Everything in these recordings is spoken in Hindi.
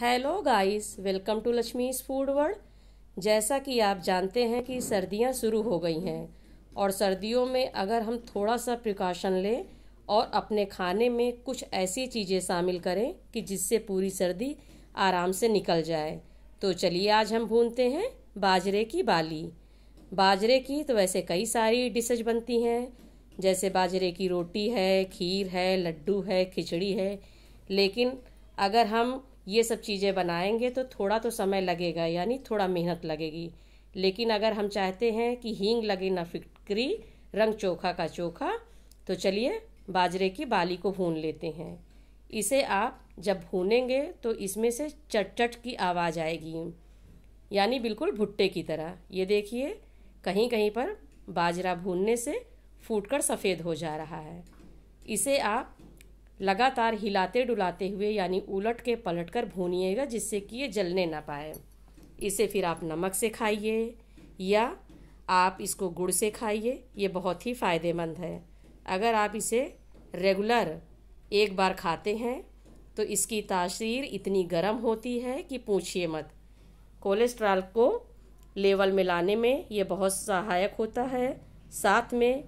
hello guys welcome to Lakshmi's food world जैसा कि आप जानते हैं कि सर्दियां शुरू हो गई हैं और सर्दियों में अगर हम थोड़ा सा प्रिकॉशन लें और अपने खाने में कुछ ऐसी चीज़ें शामिल करें कि जिससे पूरी सर्दी आराम से निकल जाए तो चलिए आज हम भूनते हैं बाजरे की बाली बाजरे की तो वैसे कई सारी डिशेज बनती हैं जैसे बाजरे की रोटी है खीर है लड्डू है खिचड़ी है लेकिन अगर हम ये सब चीज़ें बनाएंगे तो थोड़ा तो समय लगेगा यानी थोड़ा मेहनत लगेगी लेकिन अगर हम चाहते हैं कि हींग लगे ना फिक्री रंग चोखा का चोखा तो चलिए बाजरे की बाली को भून लेते हैं इसे आप जब भूनेंगे तो इसमें से चटचट की आवाज़ आएगी यानी बिल्कुल भुट्टे की तरह ये देखिए कहीं कहीं पर बाजरा भूनने से फूटकर सफ़ेद हो जा रहा है इसे आप लगातार हिलाते डुलाते हुए यानी उलट के पलट कर भूनिएगा जिससे कि ये जलने ना पाए इसे फिर आप नमक से खाइए या आप इसको गुड़ से खाइए ये बहुत ही फ़ायदेमंद है अगर आप इसे रेगुलर एक बार खाते हैं तो इसकी तासीर इतनी गर्म होती है कि पूछिए मत कोलेस्ट्रॉल को लेवल में लाने में ये बहुत सहायक होता है साथ में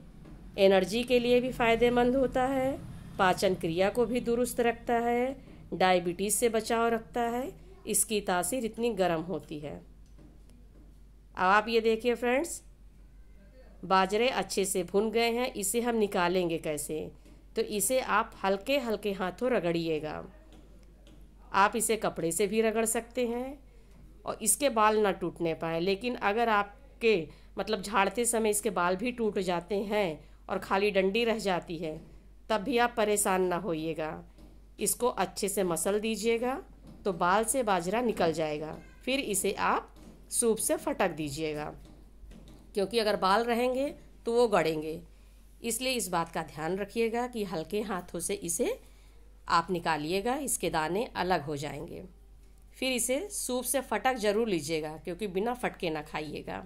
एनर्जी के लिए भी फ़ायदेमंद होता है पाचन क्रिया को भी दुरुस्त रखता है डायबिटीज से बचाव रखता है इसकी तासीर इतनी गर्म होती है अब आप ये देखिए फ्रेंड्स बाजरे अच्छे से भुन गए हैं इसे हम निकालेंगे कैसे तो इसे आप हल्के हल्के हाथों रगड़िएगा आप इसे कपड़े से भी रगड़ सकते हैं और इसके बाल ना टूटने पाए लेकिन अगर आपके मतलब झाड़ते समय इसके बाल भी टूट जाते हैं और खाली डंडी रह जाती है तब भी आप परेशान ना होइएगा इसको अच्छे से मसल दीजिएगा तो बाल से बाजरा निकल जाएगा फिर इसे आप सूप से फटक दीजिएगा क्योंकि अगर बाल रहेंगे तो वो गड़ेंगे इसलिए इस बात का ध्यान रखिएगा कि हल्के हाथों से इसे आप निकालिएगा इसके दाने अलग हो जाएंगे फिर इसे सूप से फटक जरूर लीजिएगा क्योंकि बिना फटके ना खाइएगा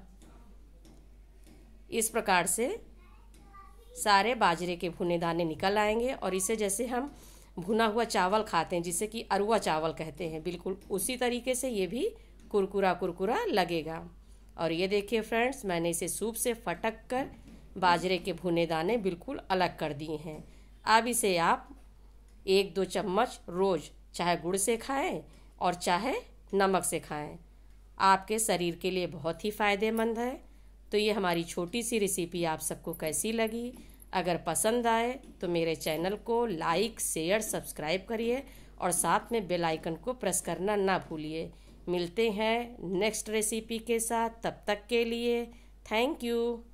इस प्रकार से सारे बाजरे के भुने दाने निकल आएंगे और इसे जैसे हम भुना हुआ चावल खाते हैं जिसे कि अरुआ चावल कहते हैं बिल्कुल उसी तरीके से ये भी कुरकुरा कुरकुरा लगेगा और ये देखिए फ्रेंड्स मैंने इसे सूप से फटक कर बाजरे के भुने दाने बिल्कुल अलग कर दिए हैं अब इसे आप एक दो चम्मच रोज़ चाहे गुड़ से खाएं और चाहे नमक से खाएं आपके शरीर के लिए बहुत ही फ़ायदेमंद है तो ये हमारी छोटी सी रेसिपी आप सबको कैसी लगी अगर पसंद आए तो मेरे चैनल को लाइक शेयर सब्सक्राइब करिए और साथ में बेल आइकन को प्रेस करना ना भूलिए मिलते हैं नेक्स्ट रेसिपी के साथ तब तक के लिए थैंक यू